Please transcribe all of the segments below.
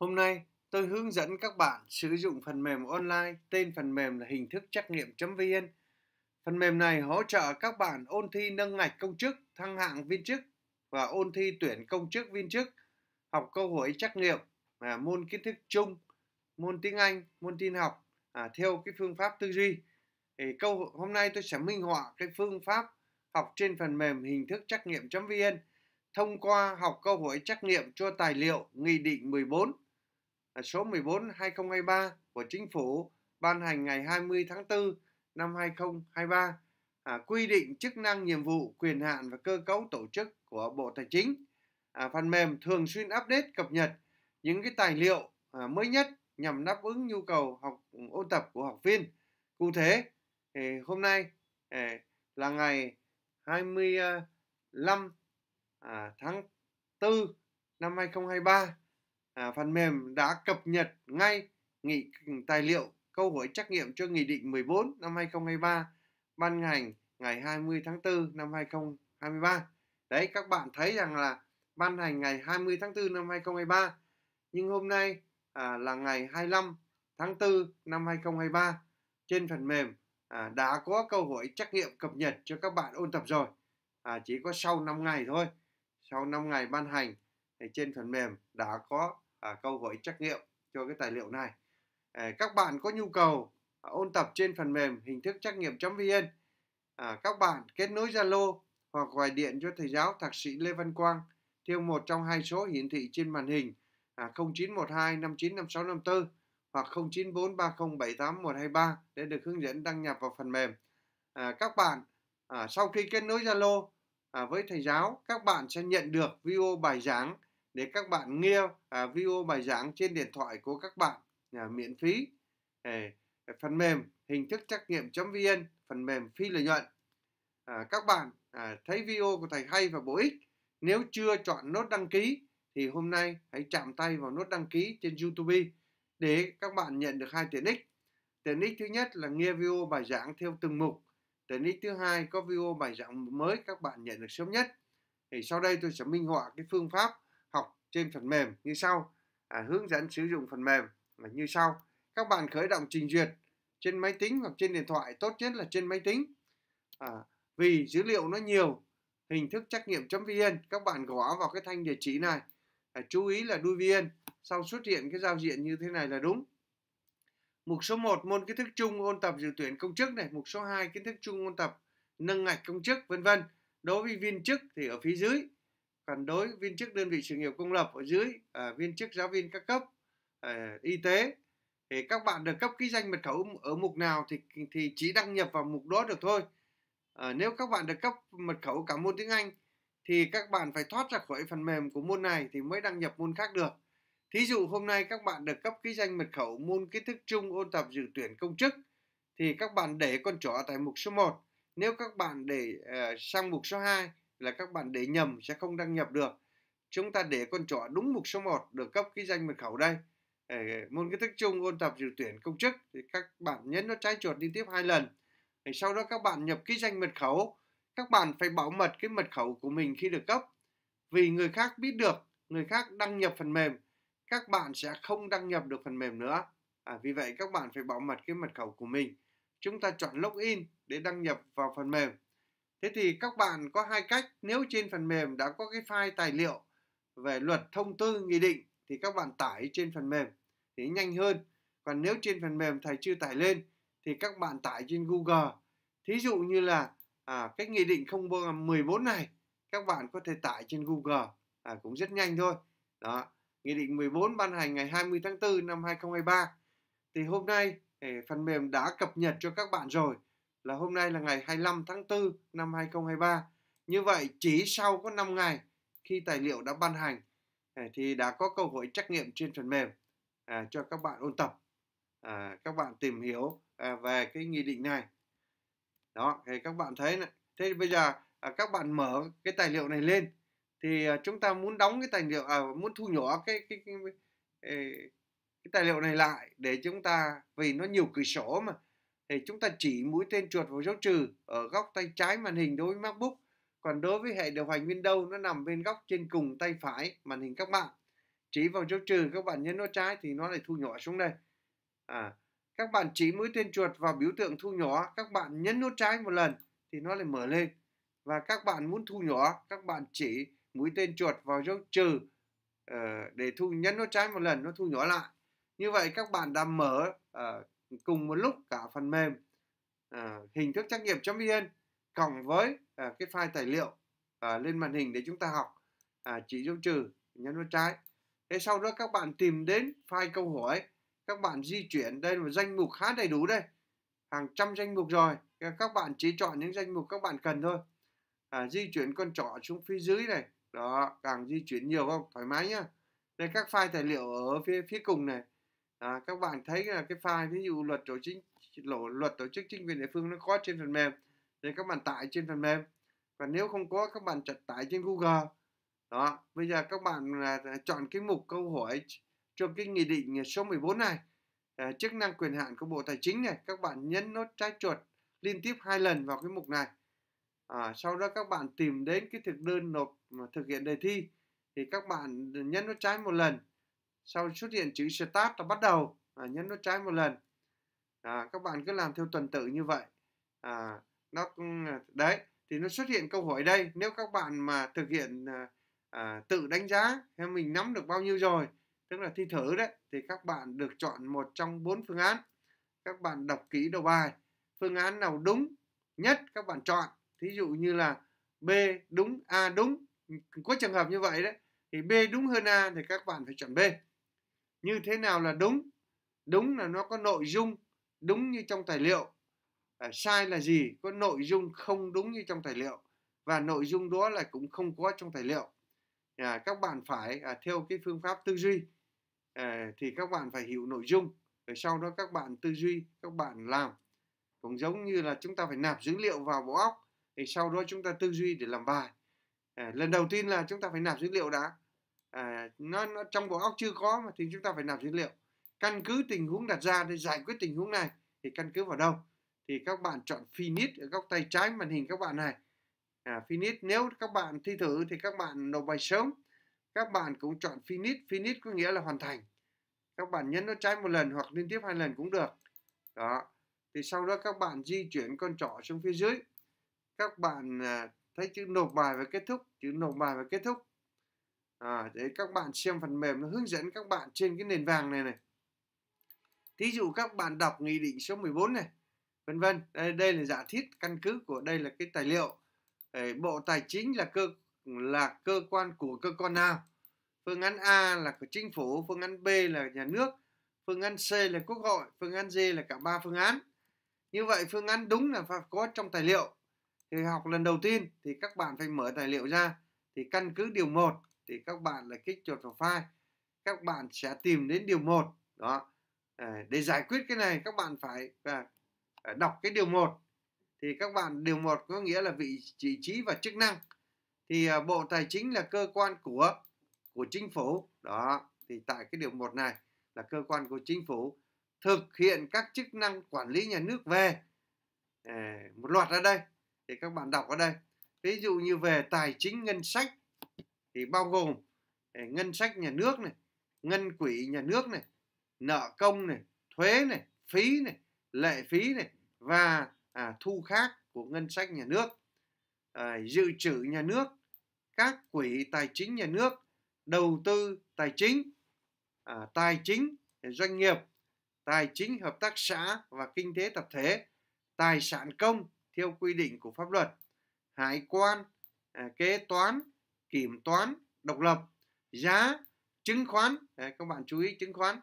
Hôm nay, tôi hướng dẫn các bạn sử dụng phần mềm online tên phần mềm là hình thức trắc nghiệm.vn. Phần mềm này hỗ trợ các bạn ôn thi nâng ngạch công chức, thăng hạng viên chức và ôn thi tuyển công chức viên chức, học câu hỏi trắc nghiệm, à, môn kiến thức chung, môn tiếng Anh, môn tin học à, theo cái phương pháp tư duy. Thì câu hôm nay tôi sẽ minh họa cái phương pháp học trên phần mềm hình thức trắc nghiệm.vn thông qua học câu hỏi trắc nghiệm cho tài liệu Nghị định 14 À, số 14/2023 của Chính phủ ban hành ngày 20 tháng 4 năm 2023 à, quy định chức năng, nhiệm vụ, quyền hạn và cơ cấu tổ chức của Bộ Tài chính. À, phần mềm thường xuyên update cập nhật những cái tài liệu à, mới nhất nhằm đáp ứng nhu cầu học ôn tập của học viên. Cụ thể, thì hôm nay à, là ngày 25 à, à, tháng 4 năm 2023 à, phần mềm đã cập nhật ngay nghị tài liệu câu hỏi trắc nghiệm cho Nghị định 14 năm 2023 ban hành ngày 20 tháng 4 năm 2023. Đấy, các bạn thấy rằng là ban hành ngày 20 tháng 4 năm 2023. Nhưng hôm nay à, là ngày 25 tháng 4 năm 2023. Trên phần mềm à, đã có câu hỏi trắc nghiệm cập nhật cho các bạn ôn tập rồi. À, chỉ có sau 5 ngày thôi. Sau 5 ngày ban hành thì trên phần mềm đã có à, câu hỏi trắc nghiệm cho cái tài liệu này à, các bạn có nhu cầu à, ôn tập trên phần mềm hình thức trắc nghiệm.vn à, các bạn kết nối Zalo hoặc gọi điện cho thầy giáo thạc sĩ Lê Văn Quang theo một trong hai số hiển thị trên màn hình à, 0912 595654 hoặc 0943078123 để được hướng dẫn đăng nhập vào phần mềm. À, các bạn à, sau khi kết nối Zalo à, với thầy giáo, các bạn sẽ nhận được video bài giảng để các bạn nghe à, video bài giảng trên điện thoại của các bạn à, miễn phí à, phần mềm hình thức trắc nghiệm vn phần mềm phi lợi nhuận à, các bạn à, thấy video của thầy hay và bổ ích nếu chưa chọn nốt đăng ký thì hôm nay hãy chạm tay vào nút đăng ký trên YouTube để các bạn nhận được hai tiện ích. Tiện ích thứ nhất là nghe video bài giảng theo từng mục. Tiện ích thứ hai có video bài giảng mới các bạn nhận được sớm nhất. Thì sau đây tôi sẽ minh họa cái phương pháp trên phần mềm như sau à, hướng dẫn sử dụng phần mềm là như sau các bạn khởi động trình duyệt trên máy tính hoặc trên điện thoại tốt nhất là trên máy tính à, vì dữ liệu nó nhiều hình thức trắc nghiệm vn các bạn gõ vào cái thanh địa chỉ này à, chú ý là đuôi vn sau xuất hiện cái giao diện như thế này là đúng mục số 1 môn kiến thức chung ôn tập dự tuyển công chức này mục số 2 kiến thức chung ôn tập nâng ngạch công chức vân vân đối với viên chức thì ở phía dưới còn đối viên chức đơn vị sự nghiệp công lập ở dưới à, viên chức giáo viên các cấp à, y tế thì các bạn được cấp ký danh mật khẩu ở mục nào thì thì chỉ đăng nhập vào mục đó được thôi à, nếu các bạn được cấp mật khẩu cả môn tiếng Anh thì các bạn phải thoát ra khỏi phần mềm của môn này thì mới đăng nhập môn khác được thí dụ hôm nay các bạn được cấp ký danh mật khẩu môn kiến thức chung ôn tập dự tuyển công chức thì các bạn để con chó tại mục số 1 nếu các bạn để uh, sang mục số 2 là các bạn để nhầm sẽ không đăng nhập được chúng ta để con chọn đúng mục số 1 được cấp cái danh mật khẩu đây môn kiến thức chung ôn tập dự tuyển công chức thì các bạn nhấn nó trái chuột đi tiếp hai lần thì sau đó các bạn nhập ký danh mật khẩu các bạn phải bảo mật cái mật khẩu của mình khi được cấp vì người khác biết được người khác đăng nhập phần mềm các bạn sẽ không đăng nhập được phần mềm nữa à, vì vậy các bạn phải bảo mật cái mật khẩu của mình chúng ta chọn login để đăng nhập vào phần mềm Thế thì các bạn có hai cách, nếu trên phần mềm đã có cái file tài liệu về luật thông tư nghị định thì các bạn tải trên phần mềm thì nhanh hơn. Còn nếu trên phần mềm thầy chưa tải lên thì các bạn tải trên Google. Thí dụ như là à, cái nghị định 014 này các bạn có thể tải trên Google à, cũng rất nhanh thôi. Đó, nghị định 14 ban hành ngày 20 tháng 4 năm 2023. Thì hôm nay phần mềm đã cập nhật cho các bạn rồi là hôm nay là ngày 25 tháng 4 năm 2023. Như vậy chỉ sau có 5 ngày khi tài liệu đã ban hành à, thì đã có cơ hội trắc nghiệm trên phần mềm à, cho các bạn ôn tập. À, các bạn tìm hiểu à, về cái nghị định này. Đó, thì các bạn thấy này. Thế bây giờ à, các bạn mở cái tài liệu này lên thì à, chúng ta muốn đóng cái tài liệu à, muốn thu nhỏ cái cái, cái cái cái tài liệu này lại để chúng ta vì nó nhiều cửa sổ mà thì chúng ta chỉ mũi tên chuột vào dấu trừ ở góc tay trái màn hình đối với MacBook. Còn đối với hệ điều hành Windows nó nằm bên góc trên cùng tay phải màn hình các bạn. Chỉ vào dấu trừ các bạn nhấn nút trái thì nó lại thu nhỏ xuống đây. À, các bạn chỉ mũi tên chuột vào biểu tượng thu nhỏ, các bạn nhấn nút trái một lần thì nó lại mở lên. Và các bạn muốn thu nhỏ, các bạn chỉ mũi tên chuột vào dấu trừ ờ, để thu nhấn nút trái một lần nó thu nhỏ lại. Như vậy các bạn đã mở ờ, cùng một lúc cả phần mềm à, hình thức trắc nghiệm vn cộng với à, cái file tài liệu à, lên màn hình để chúng ta học à, chỉ dấu trừ nhấn vào trái thế sau đó các bạn tìm đến file câu hỏi các bạn di chuyển đây là danh mục khá đầy đủ đây hàng trăm danh mục rồi các bạn chỉ chọn những danh mục các bạn cần thôi à, di chuyển con trỏ xuống phía dưới này đó càng di chuyển nhiều không thoải mái nhá đây các file tài liệu ở phía phía cùng này à, các bạn thấy là cái file ví dụ luật tổ chức lộ luật tổ chức chính quyền địa phương nó có trên phần mềm thì các bạn tải trên phần mềm và nếu không có các bạn chặt tải trên Google đó bây giờ các bạn là chọn cái mục câu hỏi trong cái nghị định số 14 này à, chức năng quyền hạn của Bộ Tài chính này các bạn nhấn nút trái chuột liên tiếp hai lần vào cái mục này à, sau đó các bạn tìm đến cái thực đơn nộp thực hiện đề thi thì các bạn nhấn nút trái một lần sau xuất hiện chữ start ta bắt đầu à, nhấn nút trái một lần à, các bạn cứ làm theo tuần tự như vậy à, nó ừ, đấy thì nó xuất hiện câu hỏi đây nếu các bạn mà thực hiện à, à, tự đánh giá hay mình nắm được bao nhiêu rồi tức là thi thử đấy thì các bạn được chọn một trong bốn phương án các bạn đọc kỹ đầu bài phương án nào đúng nhất các bạn chọn thí dụ như là b đúng a đúng có trường hợp như vậy đấy thì b đúng hơn a thì các bạn phải chọn b như thế nào là đúng đúng là nó có nội dung đúng như trong tài liệu à, sai là gì có nội dung không đúng như trong tài liệu và nội dung đó là cũng không có trong tài liệu à, các bạn phải à, theo cái phương pháp tư duy à, thì các bạn phải hiểu nội dung rồi sau đó các bạn tư duy các bạn làm cũng giống như là chúng ta phải nạp dữ liệu vào bộ óc thì sau đó chúng ta tư duy để làm bài à, lần đầu tiên là chúng ta phải nạp dữ liệu đã à, nó, nó trong bộ óc chưa có mà thì chúng ta phải nạp dữ liệu căn cứ tình huống đặt ra để giải quyết tình huống này thì căn cứ vào đâu thì các bạn chọn finish ở góc tay trái màn hình các bạn này à, finish nếu các bạn thi thử thì các bạn nộp bài sớm các bạn cũng chọn finish finish có nghĩa là hoàn thành các bạn nhấn nó trái một lần hoặc liên tiếp hai lần cũng được đó thì sau đó các bạn di chuyển con trỏ xuống phía dưới các bạn à, thấy chữ nộp bài và kết thúc chữ nộp bài và kết thúc à, để các bạn xem phần mềm nó hướng dẫn các bạn trên cái nền vàng này này thí dụ các bạn đọc nghị định số 14 này vân vân đây, đây là giả thiết căn cứ của đây là cái tài liệu bộ tài chính là cơ là cơ quan của cơ quan nào phương án A là của chính phủ phương án B là nhà nước phương án C là quốc hội phương án D là cả ba phương án như vậy phương án đúng là phải có trong tài liệu thì học lần đầu tiên thì các bạn phải mở tài liệu ra thì căn cứ điều 1 thì các bạn là kích chuột vào file các bạn sẽ tìm đến điều 1 đó ờ, để giải quyết cái này các bạn phải à, à, đọc cái điều 1 thì các bạn điều 1 có nghĩa là vị trí trí và chức năng thì à, Bộ Tài chính là cơ quan của của chính phủ đó thì tại cái điều 1 này là cơ quan của chính phủ thực hiện các chức năng quản lý nhà nước về ờ, một loạt ở đây thì các bạn đọc ở đây ví dụ như về tài chính ngân sách thì bao gồm ờ, ngân sách nhà nước này, ngân quỹ nhà nước này, nợ công này, thuế này, phí này, lệ phí này và à, thu khác của ngân sách nhà nước, à, dự trữ nhà nước, các quỹ tài chính nhà nước, đầu tư tài chính, à, tài chính doanh nghiệp, tài chính hợp tác xã và kinh tế tập thể, tài sản công theo quy định của pháp luật, hải quan, à, kế toán, kiểm toán độc lập giá chứng khoán các bạn chú ý chứng khoán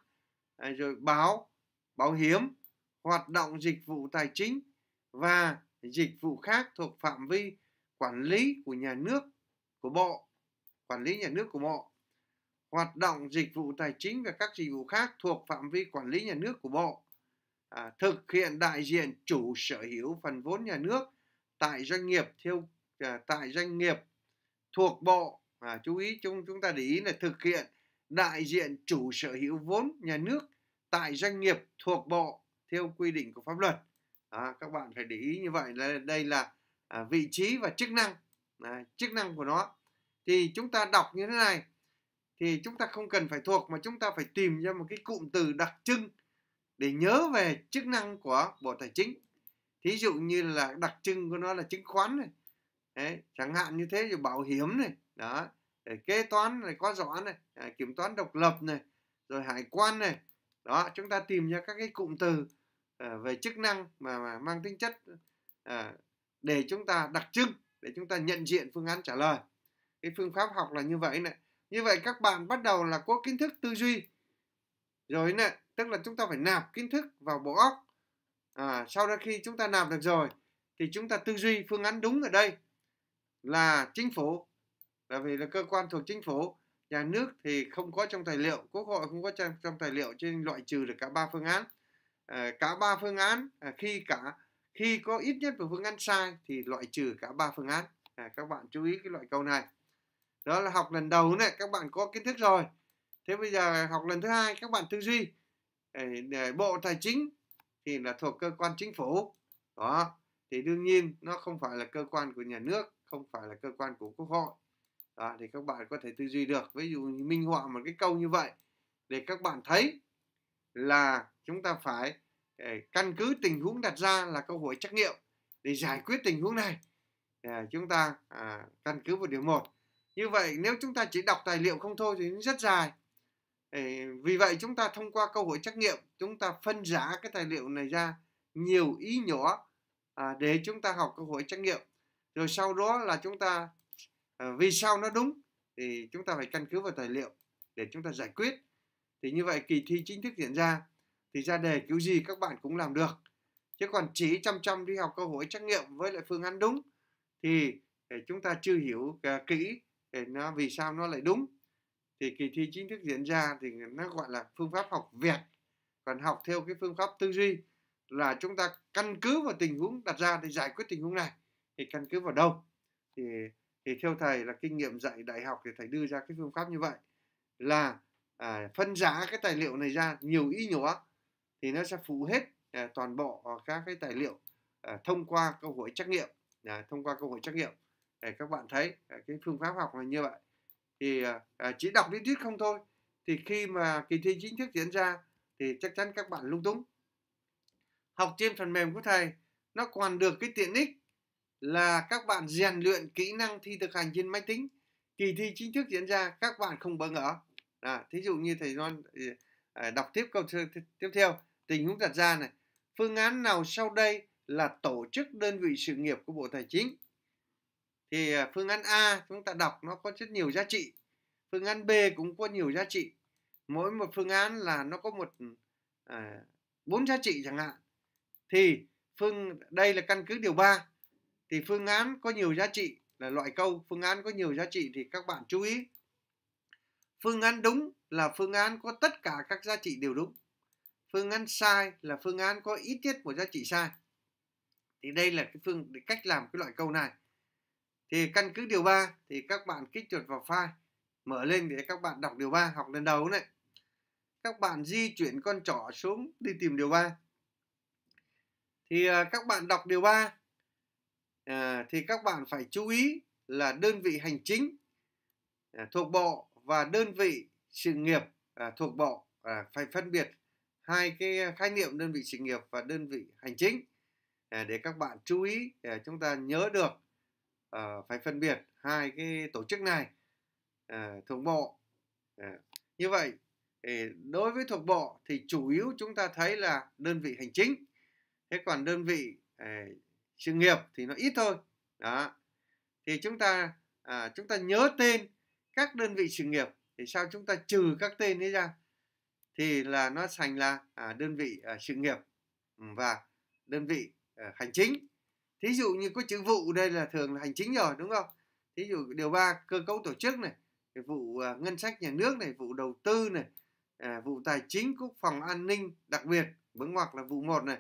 rồi báo bảo hiểm hoạt động dịch vụ tài chính và dịch vụ khác thuộc phạm vi quản lý của nhà nước của bộ quản lý nhà nước của bộ hoạt động dịch vụ tài chính và các dịch vụ khác thuộc phạm vi quản lý nhà nước của bộ à, thực hiện đại diện chủ sở hữu phần vốn nhà nước tại doanh nghiệp theo à, tại doanh nghiệp thuộc bộ à, chú ý chúng chúng ta để ý là thực hiện đại diện chủ sở hữu vốn nhà nước tại doanh nghiệp thuộc bộ theo quy định của pháp luật à, các bạn phải để ý như vậy là đây là à, vị trí và chức năng à, chức năng của nó thì chúng ta đọc như thế này thì chúng ta không cần phải thuộc mà chúng ta phải tìm ra một cái cụm từ đặc trưng để nhớ về chức năng của bộ tài chính thí dụ như là đặc trưng của nó là chứng khoán này Đấy, chẳng hạn như thế rồi bảo hiểm này đó để kế toán này có rõ này à, kiểm toán độc lập này rồi hải quan này đó chúng ta tìm ra các cái cụm từ à, về chức năng mà, mà mang tính chất à, để chúng ta đặc trưng để chúng ta nhận diện phương án trả lời cái phương pháp học là như vậy này như vậy các bạn bắt đầu là có kiến thức tư duy rồi nè tức là chúng ta phải nạp kiến thức vào bộ óc à, sau đó khi chúng ta nạp được rồi thì chúng ta tư duy phương án đúng ở đây là chính phủ là vì là cơ quan thuộc chính phủ nhà nước thì không có trong tài liệu quốc hội không có trong, trong tài liệu cho nên loại trừ được cả ba phương án à, cả ba phương án à, khi cả khi có ít nhất một phương án sai thì loại trừ cả ba phương án à, các bạn chú ý cái loại câu này đó là học lần đầu này các bạn có kiến thức rồi thế bây giờ học lần thứ hai các bạn tư duy ờ, để, bộ tài chính thì là thuộc cơ quan chính phủ đó thì đương nhiên nó không phải là cơ quan của nhà nước không phải là cơ quan của quốc hội đó, thì các bạn có thể tư duy được ví dụ minh họa một cái câu như vậy để các bạn thấy là chúng ta phải ờ, căn cứ tình huống đặt ra là câu hỏi trắc nghiệm để giải quyết tình huống này ờ, chúng ta à, căn cứ vào điều một như vậy nếu chúng ta chỉ đọc tài liệu không thôi thì rất dài ờ, vì vậy chúng ta thông qua câu hỏi trắc nghiệm chúng ta phân giá cái tài liệu này ra nhiều ý nhỏ à, để chúng ta học câu hỏi trắc nghiệm rồi sau đó là chúng ta ờ, vì sao nó đúng thì chúng ta phải căn cứ vào tài liệu để chúng ta giải quyết thì như vậy kỳ thi chính thức diễn ra thì ra đề kiểu gì các bạn cũng làm được chứ còn chỉ chăm chăm đi học câu hỏi trắc nghiệm với lại phương án đúng thì ờ, chúng ta chưa hiểu ờ, kỹ để nó vì sao nó lại đúng thì kỳ thi chính thức diễn ra thì nó gọi là phương pháp học việt còn học theo cái phương pháp tư duy là chúng ta căn cứ vào tình huống đặt ra để giải quyết tình huống này thì căn cứ vào đâu thì thì theo thầy là kinh nghiệm dạy đại học thì thầy đưa ra cái phương pháp như vậy là à, phân giá cái tài liệu này ra nhiều ý nhỏ thì nó sẽ phụ hết à, toàn bộ à, các cái tài liệu à, thông qua câu hội trắc nghiệm à, thông qua câu hội trắc nghiệm để các bạn thấy à, cái phương pháp học là như vậy thì à, à, chỉ đọc lý thuyết không thôi thì khi mà kỳ thi chính thức diễn ra thì chắc chắn các bạn lung túng học trên phần mềm của thầy nó còn được cái tiện ích là các bạn rèn luyện kỹ năng thi thực hành trên máy tính kỳ thi chính thức diễn ra các bạn không bỡ ngỡ à, thí dụ như thầy non à, đọc tiếp câu tiếp theo tình huống đặt ra này phương án nào sau đây là tổ chức đơn vị sự nghiệp của bộ tài chính thì à, phương án A chúng ta đọc nó có rất nhiều giá trị phương án B cũng có nhiều giá trị mỗi một phương án là nó có một à, bốn à, giá trị chẳng hạn thì phương đây là căn cứ điều 3 thì phương án có nhiều giá trị là loại câu phương án có nhiều giá trị thì các bạn chú ý phương án đúng là phương án có tất cả các giá trị đều đúng phương án sai là phương án có ít nhất một giá trị sai thì đây là cái phương cái cách làm cái loại câu này thì căn cứ điều 3 thì các bạn kích chuột vào file mở lên để các bạn đọc điều 3 học lần đầu này các bạn di chuyển con trỏ xuống đi tìm điều 3 thì à, các bạn đọc điều 3 à, thì các bạn phải chú ý là đơn vị hành chính à, thuộc bộ và đơn vị sự nghiệp à, thuộc bộ à, phải phân biệt hai cái khái niệm đơn vị sự nghiệp và đơn vị hành chính à, để các bạn chú ý để chúng ta nhớ được à, phải phân biệt hai cái tổ chức này à, thuộc bộ à, như vậy đối với thuộc bộ thì chủ yếu chúng ta thấy là đơn vị hành chính thế còn đơn vị sự nghiệp thì nó ít thôi đó thì chúng ta à, chúng ta nhớ tên các đơn vị sự nghiệp thì sao chúng ta trừ các tên ấy ra thì là nó thành là à, đơn vị à, sự nghiệp ừ, và đơn vị à, hành chính thí dụ như có chữ vụ đây là thường là hành chính rồi đúng không thí dụ điều ba cơ cấu tổ chức này vụ à, ngân sách nhà nước này vụ đầu tư này à, vụ tài chính quốc phòng an ninh đặc biệt vướng ngoặc là vụ một này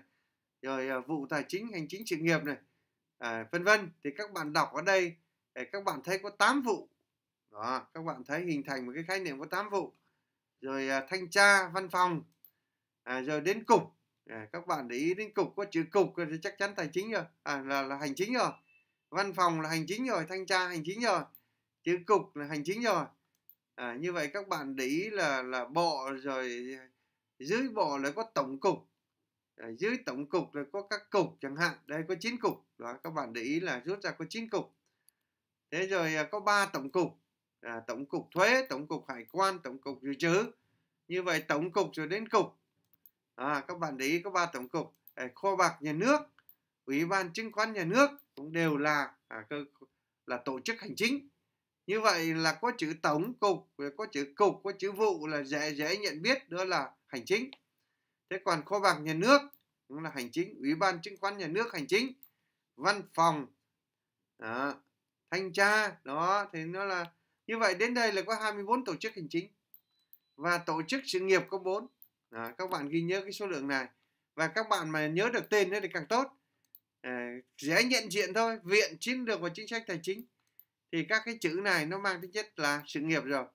rồi à, vụ tài chính hành chính sự nghiệp này à, vân vân thì các bạn đọc ở đây các bạn thấy có 8 vụ đó các bạn thấy hình thành một cái khái niệm có 8 vụ rồi à, thanh tra văn phòng à, rồi đến cục à, các bạn để ý đến cục có chữ cục thì chắc chắn tài chính rồi à, là là hành chính rồi văn phòng là hành chính rồi thanh tra hành chính rồi chữ cục là hành chính rồi à, như vậy các bạn để ý là là bộ rồi dưới bộ lại có tổng cục à, dưới tổng cục là có các cục chẳng hạn đây có 9 cục đó các bạn để ý là rút ra có 9 cục thế rồi à, có ba tổng cục à, tổng cục thuế tổng cục hải quan tổng cục dự trữ như vậy tổng cục rồi đến cục à, các bạn để ý có ba tổng cục à, kho bạc nhà nước ủy ban chứng khoán nhà nước cũng đều là à, cơ, là tổ chức hành chính như vậy là có chữ tổng cục có chữ cục có chữ vụ là dễ dễ nhận biết đó là hành chính thế còn kho bạc nhà nước cũng là hành chính ủy ban chứng khoán nhà nước hành chính văn phòng đó, thanh tra đó thì nó là như vậy đến đây là có 24 tổ chức hành chính và tổ chức sự nghiệp có 4 đó, các bạn ghi nhớ cái số lượng này và các bạn mà nhớ được tên nữa thì càng tốt à, dễ nhận diện thôi viện chiến lược và chính sách tài chính thì các cái chữ này nó mang tính chất là sự nghiệp rồi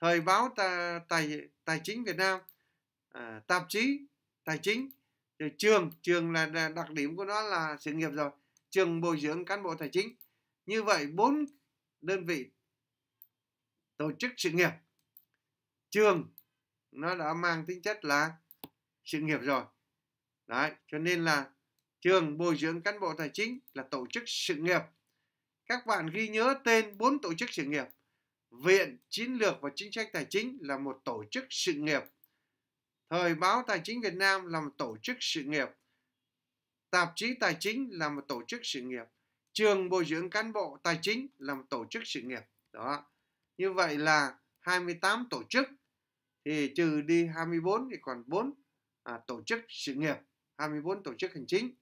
thời báo tài tài, tài chính Việt Nam à, tạp chí tài chính rồi trường trường là đặc điểm của nó là sự nghiệp rồi trường bồi dưỡng cán bộ tài chính như vậy bốn đơn vị tổ chức sự nghiệp trường nó đã mang tính chất là sự nghiệp rồi đấy cho nên là trường bồi dưỡng cán bộ tài chính là tổ chức sự nghiệp các bạn ghi nhớ tên bốn tổ chức sự nghiệp viện chiến lược và chính sách tài chính là một tổ chức sự nghiệp Thời báo Tài chính Việt Nam là một tổ chức sự nghiệp. Tạp chí Tài chính là một tổ chức sự nghiệp. Trường bồi dưỡng cán bộ tài chính là một tổ chức sự nghiệp. Đó. Như vậy là 28 tổ chức thì trừ đi 24 thì còn 4 à, tổ chức sự nghiệp, 24 tổ chức hành chính.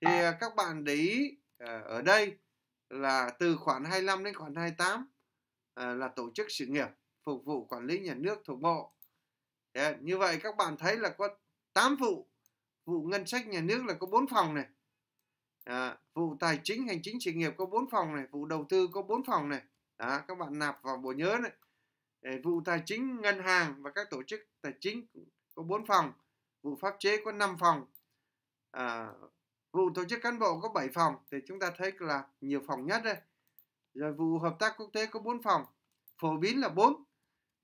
Thì à, các bạn để ý à, ở đây là từ khoản 25 đến khoản 28 à, là tổ chức sự nghiệp phục vụ quản lý nhà nước thuộc bộ yeah. như vậy các bạn thấy là có 8 vụ vụ ngân sách nhà nước là có 4 phòng này à, vụ tài chính hành chính sự nghiệp có 4 phòng này vụ đầu tư có 4 phòng này à, các bạn nạp vào bộ nhớ này Để vụ tài chính ngân hàng và các tổ chức tài chính có 4 phòng vụ pháp chế có 5 phòng à, vụ tổ chức cán bộ có 7 phòng thì chúng ta thấy là nhiều phòng nhất đây rồi vụ hợp tác quốc tế có 4 phòng phổ biến là 4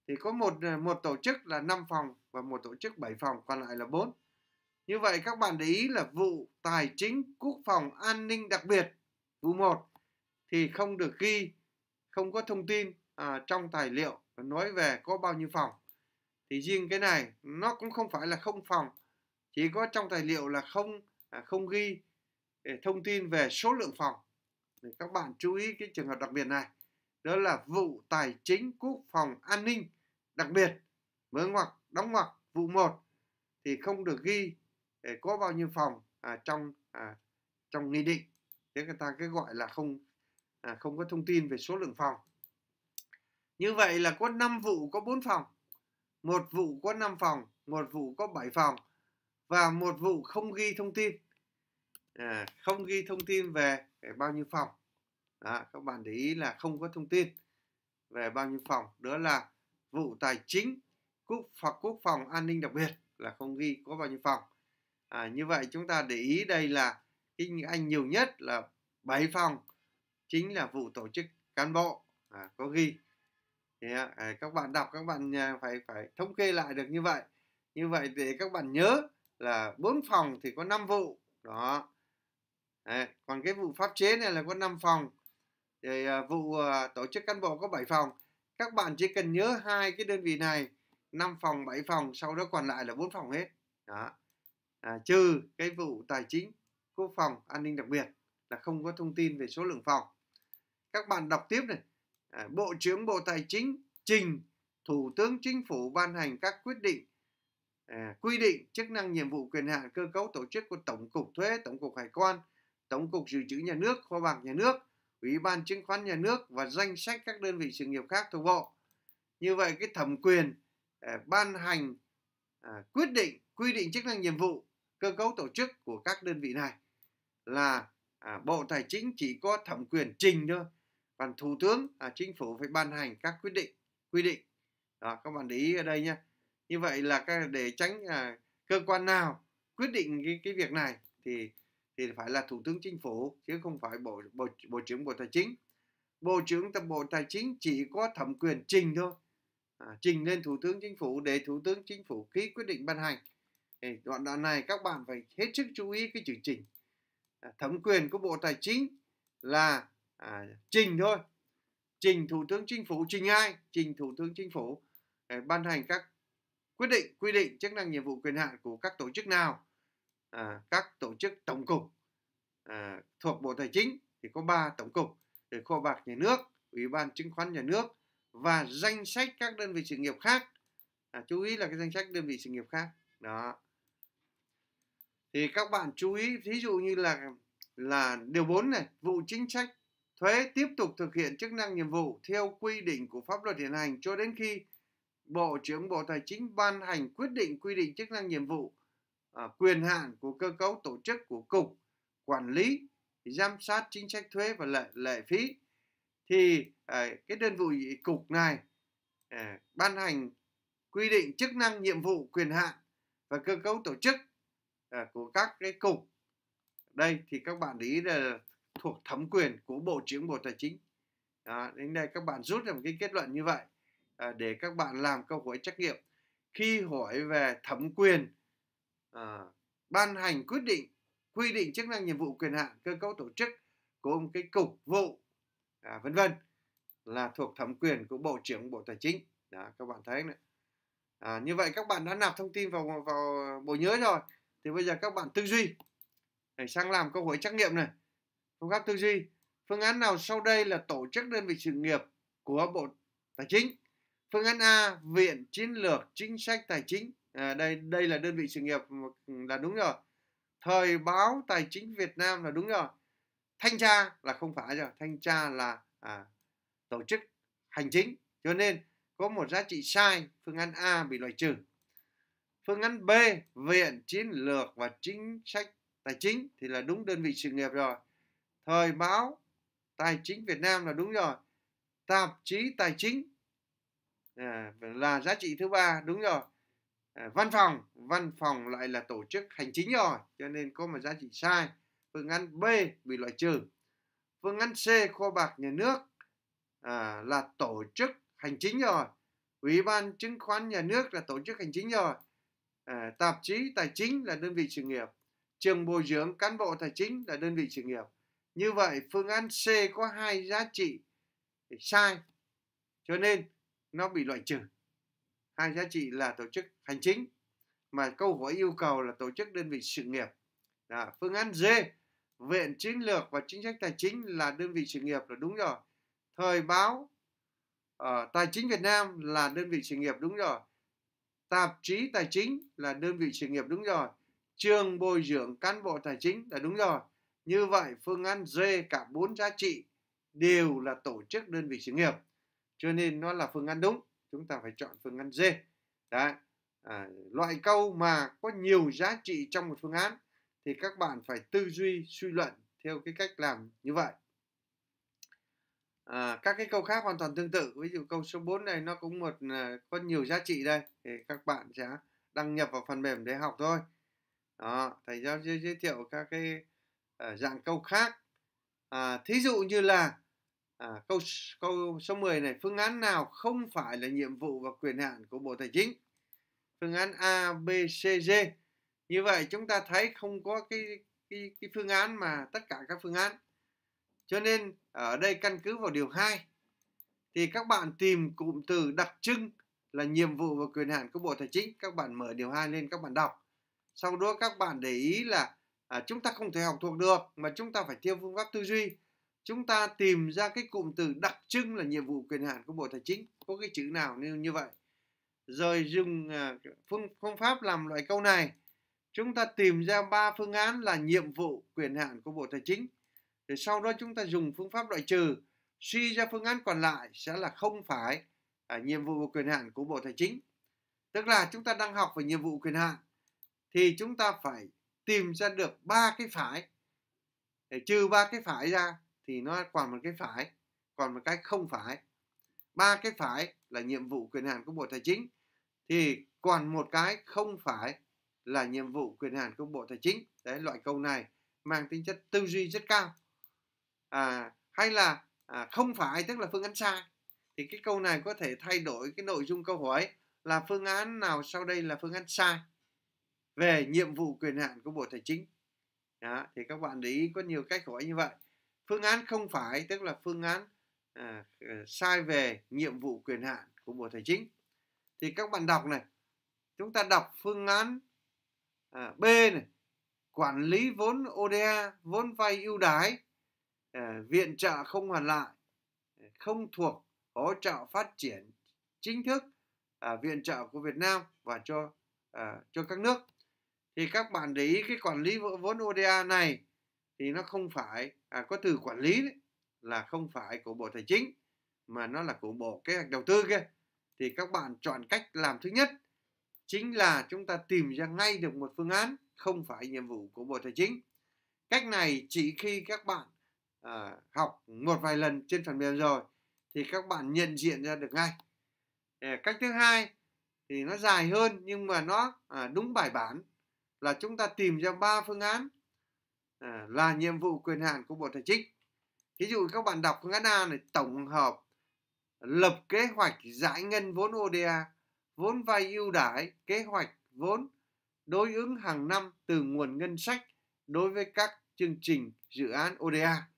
thì có một ờ, một tổ chức là 5 phòng và một tổ chức 7 phòng còn lại là 4 như vậy các bạn để ý là vụ tài chính quốc phòng an ninh đặc biệt vụ 1 thì không được ghi không có thông tin à, trong tài liệu nói về có bao nhiêu phòng thì riêng cái này nó cũng không phải là không phòng chỉ có trong tài liệu là không à, không ghi thông tin về số lượng phòng để các bạn chú ý cái trường hợp đặc biệt này đó là vụ tài chính quốc phòng an ninh Đặc biệt mở ngoặc đóng ngoặc vụ 1 thì không được ghi để có bao nhiêu phòng à, trong à, trong nghị định. Thế người ta cái gọi là không à, không có thông tin về số lượng phòng. Như vậy là có 5 vụ có 4 phòng, một vụ có 5 phòng, một vụ có 7 phòng và một vụ không ghi thông tin. À, không ghi thông tin về bao nhiêu phòng. Đó, các bạn để ý là không có thông tin về bao nhiêu phòng. Đó là vụ tài chính quốc hoặc quốc phòng an ninh đặc biệt là không ghi có bao nhiêu phòng à, như vậy chúng ta để ý đây là kinh anh nhiều nhất là 7 phòng chính là vụ tổ chức cán bộ à, có ghi thì à, các bạn đọc các bạn à, phải phải thống kê lại được như vậy như vậy để các bạn nhớ là bốn phòng thì có 5 vụ đó Đấy, à, còn cái vụ pháp chế này là có 5 phòng rồi à, vụ à, tổ chức cán bộ có 7 phòng các bạn chỉ cần nhớ hai cái đơn vị này 5 phòng 7 phòng sau đó còn lại là 4 phòng hết đó à, trừ cái vụ tài chính quốc phòng an ninh đặc biệt là không có thông tin về số lượng phòng các bạn đọc tiếp này à, bộ trưởng bộ tài chính trình thủ tướng chính phủ ban hành các quyết định à, quy định chức năng nhiệm vụ quyền hạn cơ cấu tổ chức của tổng cục thuế tổng cục hải quan tổng cục dự trữ nhà nước kho bạc nhà nước Ủy ban chứng khoán nhà nước và danh sách các đơn vị sự nghiệp khác thuộc bộ. Như vậy cái thẩm quyền à, ban hành à, quyết định quy định chức năng nhiệm vụ cơ cấu tổ chức của các đơn vị này là à, Bộ Tài chính chỉ có thẩm quyền trình thôi còn Thủ tướng Chính phủ phải ban hành các quyết định quy định đó các bạn để ý ở đây nhé như vậy là để tránh cơ quan nào quyết định cái, cái việc này thì thì phải là thủ tướng chính phủ chứ không phải bộ bộ bộ trưởng bộ tài chính bộ trưởng tập bộ tài chính chỉ có thẩm quyền trình thôi à, trình lên thủ tướng chính phủ để thủ tướng chính phủ ký quyết định ban hành thì đoạn đoạn này các bạn phải hết sức chú ý cái chữ trình à, thẩm quyền của bộ tài chính là à, trình thôi trình thủ tướng chính phủ trình ai trình thủ tướng chính phủ để ban hành các quyết định quy định chức năng nhiệm vụ quyền hạn của các tổ chức nào à, các tổ chức tổng cục à, thuộc Bộ Tài chính thì có ba tổng cục để kho bạc nhà nước, Ủy ban chứng khoán nhà nước và danh sách các đơn vị sự nghiệp khác. À, chú ý là cái danh sách đơn vị sự nghiệp khác. Đó. Thì các bạn chú ý ví dụ như là là điều 4 này, vụ chính sách thuế tiếp tục thực hiện chức năng nhiệm vụ theo quy định của pháp luật hiện hành cho đến khi Bộ trưởng Bộ Tài chính ban hành quyết định quy định chức năng nhiệm vụ À, quyền hạn của cơ cấu tổ chức của cục quản lý giám sát chính sách thuế và lệ lệ phí thì à, cái đơn vị cục này à, ban hành quy định chức năng nhiệm vụ quyền hạn và cơ cấu tổ chức của các cái cục đây thì các bạn ý là thuộc thẩm quyền của bộ trưởng bộ tài chính à, đến đây các bạn rút ra một cái kết luận như vậy à, để các bạn làm câu hỏi trắc nghiệm khi hỏi về thẩm quyền Ờ, ban hành quyết định quy định chức năng nhiệm vụ quyền hạn cơ cấu tổ chức của một cái cục vụ à, vân vân là thuộc thẩm quyền của bộ trưởng bộ tài chính đó các bạn thấy này à, như vậy các bạn đã nạp thông tin vào vào bộ nhớ rồi thì bây giờ các bạn tư duy để sang làm câu hỏi trắc nghiệm này phương pháp tư duy phương án nào sau đây là tổ chức đơn vị sự nghiệp của bộ tài chính phương án a viện chiến lược chính sách tài chính à, đây đây là đơn vị sự nghiệp ừ, là đúng rồi thời báo tài chính Việt Nam là đúng rồi thanh tra là không phải rồi thanh tra là à, tổ chức hành chính cho nên có một giá trị sai phương án A bị loại trừ phương án B viện chiến lược và chính sách tài chính thì là đúng đơn vị sự nghiệp rồi thời báo tài chính Việt Nam là đúng rồi tạp chí tài chính à, là giá trị thứ ba đúng rồi Ờ, văn phòng văn phòng lại là tổ chức hành chính rồi cho nên có một giá trị sai phương án B bị loại trừ phương án C kho bạc nhà nước à, là tổ chức hành chính rồi ủy ban chứng khoán nhà nước là tổ chức hành chính rồi à, tạp chí tài chính là đơn vị sự nghiệp trường bồi dưỡng cán bộ tài chính là đơn vị sự nghiệp như vậy phương án C có hai giá trị sai cho nên nó bị loại trừ hai giá trị là tổ chức hành chính mà câu hỏi yêu cầu là tổ chức đơn vị sự nghiệp à, phương án D viện chiến lược và chính sách tài chính là đơn vị sự nghiệp là đúng rồi thời báo uh, tài chính Việt Nam là đơn vị sự nghiệp đúng rồi tạp chí tài chính là đơn vị sự nghiệp đúng rồi trường bồi dưỡng cán bộ tài chính là đúng rồi như vậy phương án D cả bốn giá trị đều là tổ chức đơn vị sự nghiệp cho nên nó là phương án đúng chúng ta phải chọn phương án D Đấy. À, loại câu mà có nhiều giá trị trong một phương án thì các bạn phải tư duy suy luận theo cái cách làm như vậy à, các cái câu khác hoàn toàn tương tự ví dụ câu số 4 này nó cũng một à, có nhiều giá trị đây thì các bạn sẽ đăng nhập vào phần mềm để học thôi đó thầy giáo giới thiệu các cái uh, dạng câu khác à, thí dụ như là À, câu câu số 10 này, phương án nào không phải là nhiệm vụ và quyền hạn của Bộ Tài chính? Phương án A, B, C, D. Như vậy chúng ta thấy không có cái cái, cái phương án mà tất cả các phương án. Cho nên ở đây căn cứ vào điều 2 thì các bạn tìm cụm từ đặc trưng là nhiệm vụ và quyền hạn của Bộ Tài chính, các bạn mở điều 2 lên các bạn đọc. Sau đó các bạn để ý là à, chúng ta không thể học thuộc được mà chúng ta phải theo phương pháp tư duy chúng ta tìm ra cái cụm từ đặc trưng là nhiệm vụ quyền hạn của Bộ Tài chính có cái chữ nào như như vậy rồi dùng à, phương phương pháp làm loại câu này chúng ta tìm ra ba phương án là nhiệm vụ quyền hạn của Bộ Tài chính rồi sau đó chúng ta dùng phương pháp loại trừ suy ra phương án còn lại sẽ là không phải à, nhiệm vụ quyền hạn của Bộ Tài chính tức là chúng ta đang học về nhiệm vụ quyền hạn thì chúng ta phải tìm ra được ba cái phải để trừ ba cái phải ra thì nó còn một cái phải còn một cái không phải ba cái phải là nhiệm vụ quyền hạn của bộ tài chính thì còn một cái không phải là nhiệm vụ quyền hạn của bộ tài chính đấy loại câu này mang tính chất tư duy rất cao à, hay là à, không phải tức là phương án sai thì cái câu này có thể thay đổi cái nội dung câu hỏi là phương án nào sau đây là phương án sai về nhiệm vụ quyền hạn của bộ tài chính đó, thì các bạn để ý có nhiều cách hỏi như vậy phương án không phải tức là phương án à, ờ, sai về nhiệm vụ quyền hạn của Bộ Tài chính thì các bạn đọc này chúng ta đọc phương án à, B này quản lý vốn ODA vốn vay ưu đãi à, viện trợ không hoàn lại không thuộc hỗ trợ phát triển chính thức à, viện trợ của Việt Nam và cho à, cho các nước thì các bạn để ý cái quản lý vốn ODA này thì nó không phải à, có từ quản lý đấy, là không phải của bộ tài chính mà nó là của bộ kế hoạch đầu tư kia thì các bạn chọn cách làm thứ nhất chính là chúng ta tìm ra ngay được một phương án không phải nhiệm vụ của bộ tài chính cách này chỉ khi các bạn à, học một vài lần trên phần mềm rồi thì các bạn nhận diện ra được ngay à, cách thứ hai thì nó dài hơn nhưng mà nó à, đúng bài bản là chúng ta tìm ra ba phương án Ờ, là nhiệm vụ quyền hạn của Bộ Tài chính. Thí dụ các bạn đọc ngắn A này tổng hợp lập kế hoạch giải ngân vốn ODA, vốn vay ưu đãi, kế hoạch vốn đối ứng hàng năm từ nguồn ngân sách đối với các chương trình dự án ODA.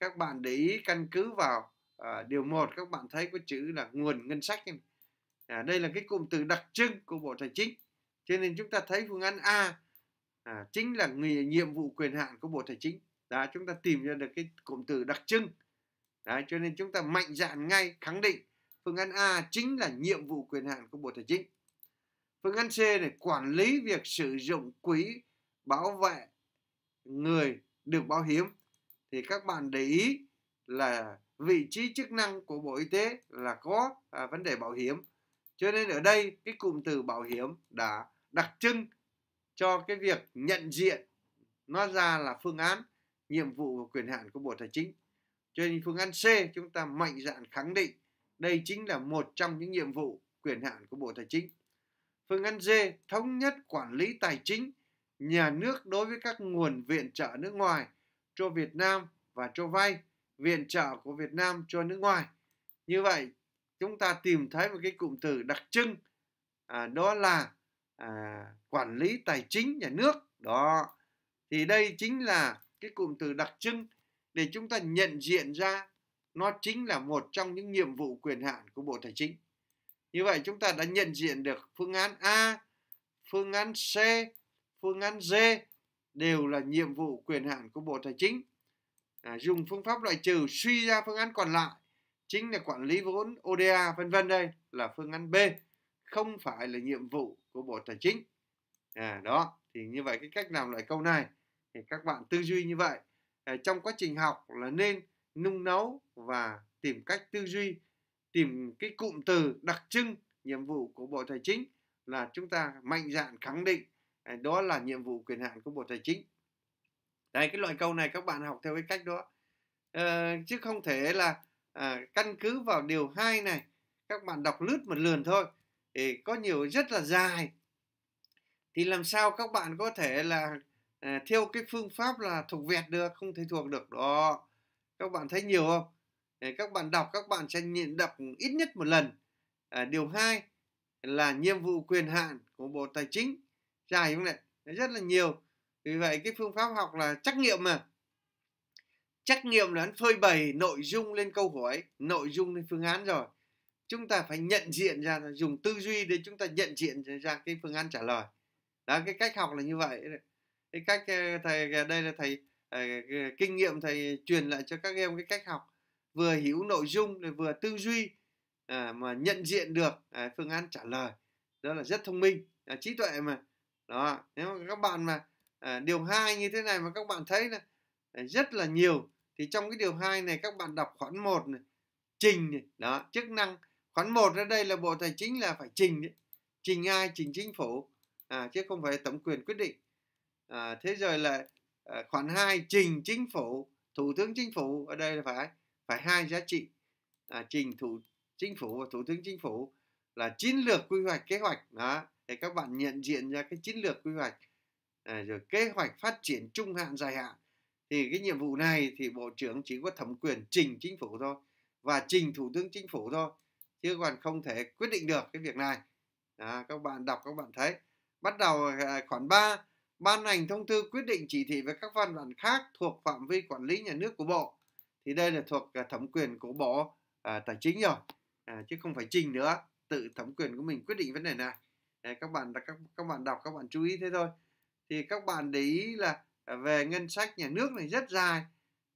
Các bạn để ý căn cứ vào à, điều 1 các bạn thấy có chữ là nguồn ngân sách À, đây là cái cụm từ đặc trưng của Bộ Tài chính. Cho nên chúng ta thấy phương án A à, chính là người, nhiệm vụ quyền hạn của bộ tài chính đó chúng ta tìm ra được cái cụm từ đặc trưng Đấy, cho nên chúng ta mạnh dạn ngay khẳng định phương án A chính là nhiệm vụ quyền hạn của Bộ Tài chính. Phương án C này quản lý việc sử dụng quỹ bảo vệ người được bảo hiểm thì các bạn để ý là vị trí chức năng của Bộ Y tế là có à, vấn đề bảo hiểm. Cho nên ở đây cái cụm từ bảo hiểm đã đặc trưng cho cái việc nhận diện nó ra là phương án nhiệm vụ và quyền hạn của Bộ Tài chính. Cho nên phương án C chúng ta mạnh dạn khẳng định đây chính là một trong những nhiệm vụ quyền hạn của Bộ Tài chính. Phương án D thống nhất quản lý tài chính nhà nước đối với các nguồn viện trợ nước ngoài cho Việt Nam và cho vay viện trợ của Việt Nam cho nước ngoài. Như vậy chúng ta tìm thấy một cái cụm từ đặc trưng à, đó là à, quản lý tài chính nhà nước đó thì đây chính là cái cụm từ đặc trưng để chúng ta nhận diện ra nó chính là một trong những nhiệm vụ quyền hạn của Bộ Tài chính. Như vậy chúng ta đã nhận diện được phương án A, phương án C, phương án D đều là nhiệm vụ quyền hạn của Bộ Tài chính. À, dùng phương pháp loại trừ suy ra phương án còn lại chính là quản lý vốn ODA vân vân đây là phương án B, không phải là nhiệm vụ của Bộ Tài chính. À, đó, thì như vậy cái cách làm lại câu này thì các bạn tư duy như vậy. À, trong quá trình học là nên nung nấu và tìm cách tư duy, tìm cái cụm từ đặc trưng nhiệm vụ của Bộ Tài chính là chúng ta mạnh dạn khẳng định à, đó là nhiệm vụ quyền hạn của Bộ Tài chính. Đấy, cái loại câu này các bạn học theo cái cách đó. À, chứ không thể là à, căn cứ vào điều 2 này các bạn đọc lướt một lượt thôi có nhiều rất là dài thì làm sao các bạn có thể là à, theo cái phương pháp là thuộc vẹt được không thể thuộc được đó các bạn thấy nhiều không các bạn đọc các bạn sẽ nhìn đọc ít nhất một lần à, điều hai là nhiệm vụ quyền hạn của bộ tài chính dài không này rất là nhiều vì vậy cái phương pháp học là trắc nghiệm mà trắc nghiệm là phơi bày nội dung lên câu hỏi nội dung lên phương án rồi chúng ta phải nhận diện ra dùng tư duy để chúng ta nhận diện ra cái phương án trả lời đó cái cách học là như vậy cái cách ờ, thầy ờ, đây là thầy ờ, kinh nghiệm thầy truyền lại cho các em cái cách học vừa hiểu nội dung vừa tư duy à, mà nhận diện được à, phương án trả lời đó là rất thông minh à, trí tuệ mà đó nếu mà các bạn mà à, điều hai như thế này mà các bạn thấy là rất là nhiều thì trong cái điều hai này các bạn đọc khoản một này trình này đó chức năng khoản 1 ở đây là bộ tài chính là phải trình trình ai trình chính phủ à, chứ không phải tổng quyền quyết định à, thế rồi là à, khoản 2 trình chính phủ thủ tướng chính phủ ở đây là phải phải hai giá trị à, trình thủ chính phủ và thủ tướng chính phủ là chiến lược quy hoạch kế hoạch đó để các bạn nhận diện ra cái chiến lược quy hoạch à, rồi kế hoạch phát triển trung hạn dài hạn thì cái nhiệm vụ này thì bộ trưởng chỉ có thẩm quyền trình chính phủ thôi và trình thủ tướng chính phủ thôi chứ còn không thể quyết định được cái việc này à, các bạn đọc các bạn thấy bắt đầu à, khoản 3 ban hành thông tư quyết định chỉ thị với các văn bản khác thuộc phạm vi quản lý nhà nước của bộ thì đây là thuộc à, thẩm quyền của bộ à, tài chính rồi à, chứ không phải trình nữa tự thẩm quyền của mình quyết định vấn đề này à, các bạn các các bạn đọc các bạn chú ý thế thôi thì các bạn để ý là à, về ngân sách nhà nước này rất dài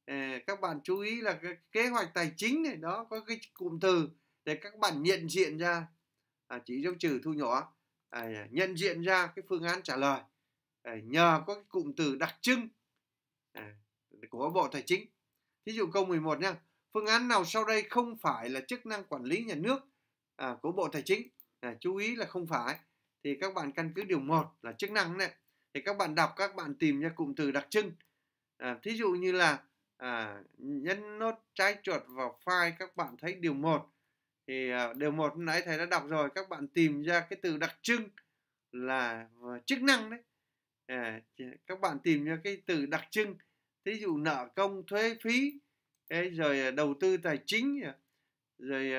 à, các bạn chú ý là cái kế hoạch tài chính này đó có cái cụm từ để các bạn nhận diện ra à, chỉ dấu trừ thu nhỏ à, nhận diện ra cái phương án trả lời à, nhờ có cái cụm từ đặc trưng à, của Bộ Tài chính. ví dụ câu 11 nha. Phương án nào sau đây không phải là chức năng quản lý nhà nước à, của Bộ Tài chính? À, chú ý là không phải. Thì các bạn căn cứ điều 1 là chức năng này. Thì các bạn đọc các bạn tìm ra cụm từ đặc trưng. À, thí dụ như là à, nhấn nốt trái chuột vào file các bạn thấy điều 1 thì ờ, điều một hôm nãy thầy đã đọc rồi các bạn tìm ra cái từ đặc trưng là ờ, chức năng đấy ờ, các bạn tìm ra cái từ đặc trưng thí dụ nợ công thuế phí rồi đầu tư tài chính rồi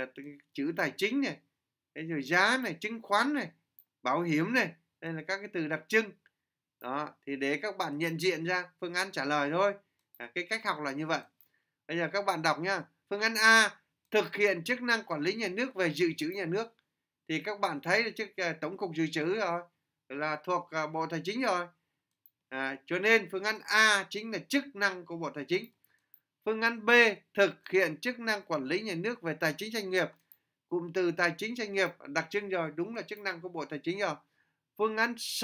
chữ tài chính này rồi giá này chứng khoán này bảo hiểm này đây là các cái từ đặc trưng đó thì để các bạn nhận diện ra phương án trả lời thôi cái cách học là như vậy bây giờ các bạn đọc nhá phương án a thực hiện chức năng quản lý nhà nước về dự trữ nhà nước thì các bạn thấy là chức à, tổng cục dự trữ rồi là thuộc à, bộ tài chính rồi à, cho nên phương án A chính là chức năng của bộ tài chính phương án B thực hiện chức năng quản lý nhà nước về tài chính doanh nghiệp cụm từ tài chính doanh nghiệp đặc trưng rồi đúng là chức năng của bộ tài chính rồi phương án C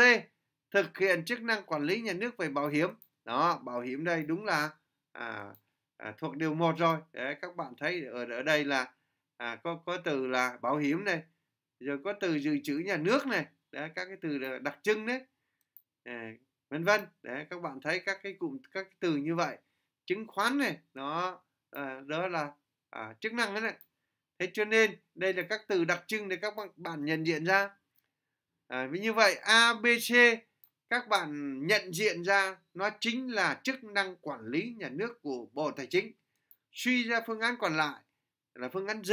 thực hiện chức năng quản lý nhà nước về bảo hiểm đó bảo hiểm đây đúng là à, à, thuộc điều 1 rồi để các bạn thấy ở ở đây là à, có có từ là bảo hiểm này rồi có từ dự trữ nhà nước này đấy, các cái từ đặc trưng đấy à, vân vân đấy các bạn thấy các cái cụm các cái từ như vậy chứng khoán này nó à, đó là à, chức năng đấy này. thế cho nên đây là các từ đặc trưng để các bạn, nhận diện ra à, như vậy a b c các bạn nhận diện ra nó chính là chức năng quản lý nhà nước của Bộ Tài chính. Suy ra phương án còn lại là phương án D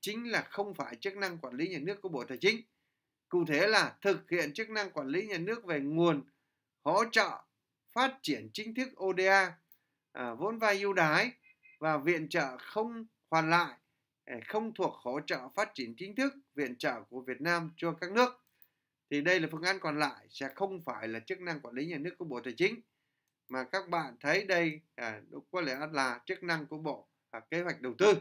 chính là không phải chức năng quản lý nhà nước của Bộ Tài chính. Cụ thể là thực hiện chức năng quản lý nhà nước về nguồn hỗ trợ phát triển chính thức ODA, à, vốn vay ưu đái và viện trợ không hoàn lại à, không thuộc hỗ trợ phát triển chính thức viện trợ của Việt Nam cho các nước thì đây là phương án còn lại sẽ không phải là chức năng quản lý nhà nước của Bộ Tài chính mà các bạn thấy đây à, có lẽ là chức năng của Bộ à, Kế hoạch Đầu tư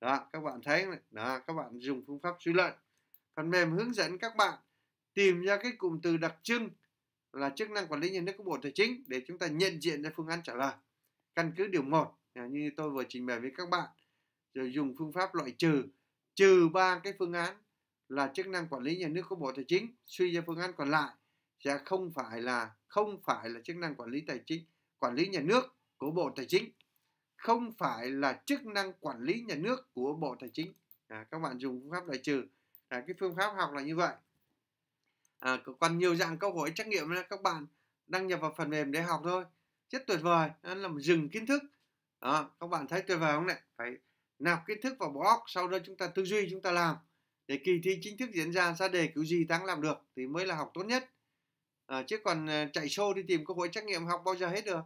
đó các bạn thấy đó các bạn dùng phương pháp suy luận phần mềm hướng dẫn các bạn tìm ra cái cụm từ đặc trưng là chức năng quản lý nhà nước của Bộ Tài chính để chúng ta nhận diện ra phương án trả lời căn cứ điều 1 à, như tôi vừa trình bày với các bạn rồi dùng phương pháp loại trừ trừ ba cái phương án là chức năng quản lý nhà nước của Bộ Tài chính, suy ra phương án còn lại sẽ không phải là không phải là chức năng quản lý tài chính, quản lý nhà nước của Bộ Tài chính, không phải là chức năng quản lý nhà nước của Bộ Tài chính. À, các bạn dùng phương pháp loại trừ. À, cái phương pháp học là như vậy. À, còn nhiều dạng câu hỏi trắc nghiệm là các bạn đăng nhập vào phần mềm để học thôi. Rất tuyệt vời, nó là một rừng kiến thức. À, các bạn thấy tuyệt vời không này? Phải nạp kiến thức vào box, sau đó chúng ta tư duy, chúng ta làm để kỳ thi chính thức diễn ra ra đề kiểu gì thắng làm được thì mới là học tốt nhất à, chứ còn ờ, chạy show đi tìm cơ hội trắc nghiệm học bao giờ hết được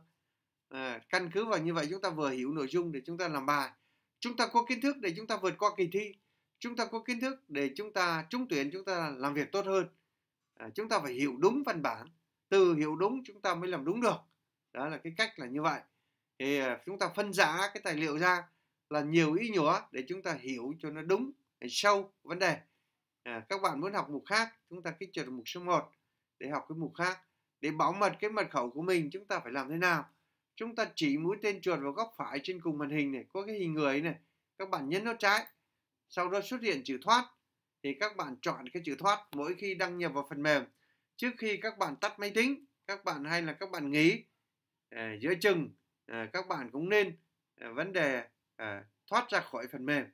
à, căn cứ vào như vậy chúng ta vừa hiểu nội dung để chúng ta làm bài chúng ta có kiến thức để chúng ta vượt qua kỳ thi chúng ta có kiến thức để chúng ta trúng tuyển chúng ta làm việc tốt hơn à, chúng ta phải hiểu đúng văn bản từ hiểu đúng chúng ta mới làm đúng được đó là cái cách là như vậy thì chúng ta phân giá cái tài liệu ra là nhiều ý nhúa để chúng ta hiểu cho nó đúng sâu vấn đề à, các bạn muốn học mục khác chúng ta kích chuột mục số 1 để học cái mục khác để bảo mật cái mật khẩu của mình chúng ta phải làm thế nào chúng ta chỉ mũi tên chuột vào góc phải trên cùng màn hình này có cái hình người này các bạn nhấn nó trái sau đó xuất hiện chữ thoát thì các bạn chọn cái chữ thoát mỗi khi đăng nhập vào phần mềm trước khi các bạn tắt máy tính các bạn hay là các bạn nghỉ à, giữa chừng à, các bạn cũng nên à, vấn đề à, thoát ra khỏi phần mềm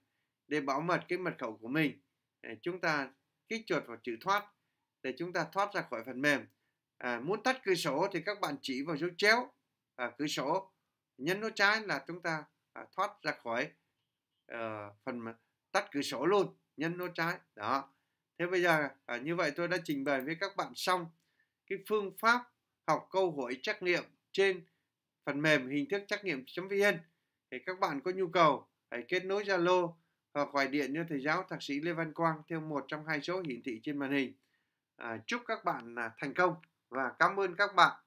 để bảo mật cái mật khẩu của mình chúng ta kích chuột vào chữ thoát để chúng ta thoát ra khỏi phần mềm à, muốn tắt cửa sổ thì các bạn chỉ vào dấu chéo à, cửa sổ nhấn nút trái là chúng ta à, thoát ra khỏi à, phần tắt cửa sổ luôn nhấn nút trái đó thế bây giờ à, như vậy tôi đã trình bày với các bạn xong cái phương pháp học câu hỏi trắc nghiệm trên phần mềm hình thức trắc nghiệm vn thì các bạn có nhu cầu hãy kết nối zalo hoặc gọi điện cho thầy giáo thạc sĩ Lê Văn Quang theo một trong hai số hiển thị trên màn hình. À, chúc các bạn à, thành công và cảm ơn các bạn